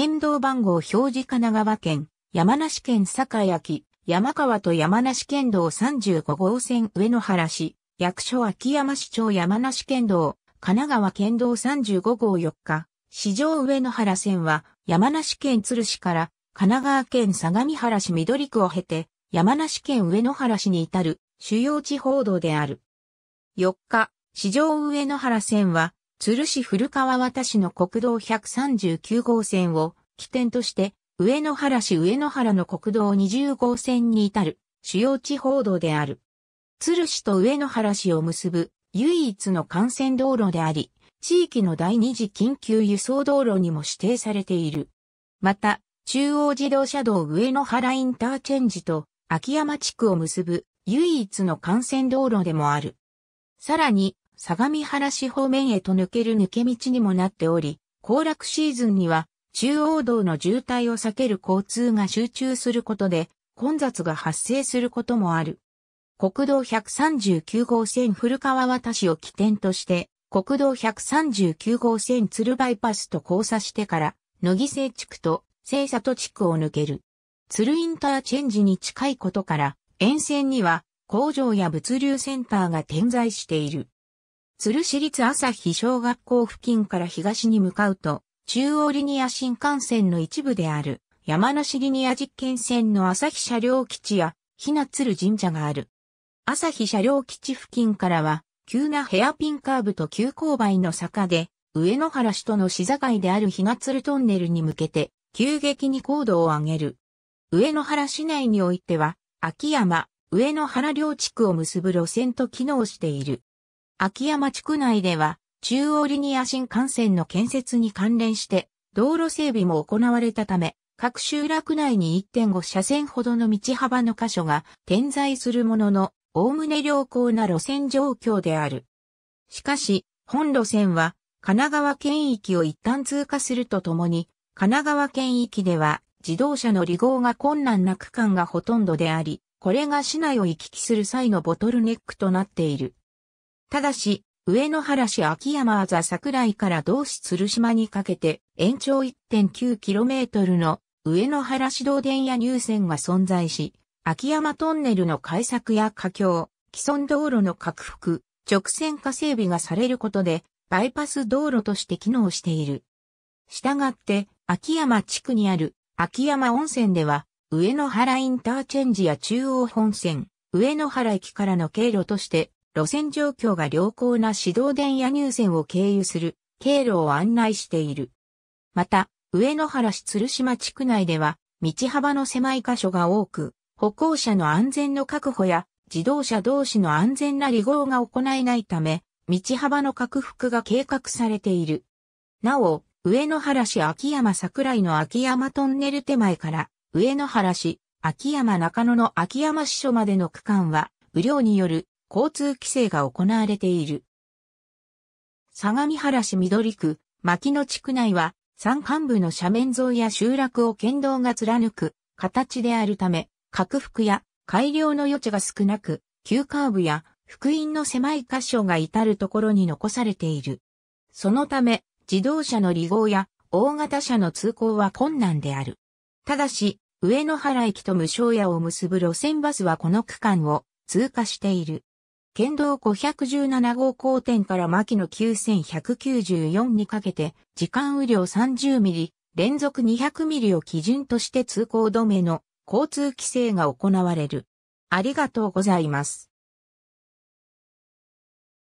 県道番号表示神奈川県、山梨県坂焼、山川と山梨県道35号線上野原市、役所秋山市長山梨県道、神奈川県道35号4日、市場上野原線は山梨県鶴市から神奈川県相模原市緑区を経て山梨県上野原市に至る主要地方道である。4日、市場上野原線は鶴市古川渡市の国道139号線を起点として、上野原市上野原の国道20号線に至る主要地方道である。鶴市と上野原市を結ぶ唯一の幹線道路であり、地域の第二次緊急輸送道路にも指定されている。また、中央自動車道上野原インターチェンジと秋山地区を結ぶ唯一の幹線道路でもある。さらに、相模原市方面へと抜ける抜け道にもなっており、行楽シーズンには中央道の渋滞を避ける交通が集中することで混雑が発生することもある。国道139号線古川渡しを起点として、国道139号線鶴バイパスと交差してから、野木製地区と聖里地区を抜ける。鶴インターチェンジに近いことから、沿線には工場や物流センターが点在している。鶴市立朝日小学校付近から東に向かうと、中央リニア新幹線の一部である、山梨リニア実験線の朝日車両基地や、ひな鶴神社がある。朝日車両基地付近からは、急なヘアピンカーブと急勾配の坂で、上野原市との市境であるひな鶴トンネルに向けて、急激に高度を上げる。上野原市内においては、秋山、上野原両地区を結ぶ路線と機能している。秋山地区内では、中央リニア新幹線の建設に関連して、道路整備も行われたため、各集落内に1.5車線ほどの道幅の箇所が点在するものの、おおむね良好な路線状況である。しかし、本路線は、神奈川県域を一旦通過するとともに、神奈川県域では自動車の離合が困難な区間がほとんどであり、これが市内を行き来する際のボトルネックとなっている。ただし、上野原市秋山あざ桜井から同市鶴島にかけて延長 1.9km の上野原市道電や入線が存在し、秋山トンネルの開削や架橋、既存道路の拡幅、直線化整備がされることで、バイパス道路として機能している。したがって、秋山地区にある秋山温泉では、上野原インターチェンジや中央本線、上野原駅からの経路として、路線状況が良好な指導電野入線を経由する経路を案内している。また、上野原市鶴島地区内では、道幅の狭い箇所が多く、歩行者の安全の確保や自動車同士の安全な離合が行えないため、道幅の拡幅が計画されている。なお、上野原市秋山桜井の秋山トンネル手前から、上野原市秋山中野の秋山支所までの区間は、雨量による交通規制が行われている。相模原市緑区、牧野地区内は、山間部の斜面沿いや集落を県道が貫く形であるため、拡幅や改良の余地が少なく、急カーブや福音の狭い箇所が至るところに残されている。そのため、自動車の離合や大型車の通行は困難である。ただし、上野原駅と無償屋を結ぶ路線バスはこの区間を通過している。県道517号交点から牧野9194にかけて、時間雨量30ミリ、連続200ミリを基準として通行止めの交通規制が行われる。ありがとうございます。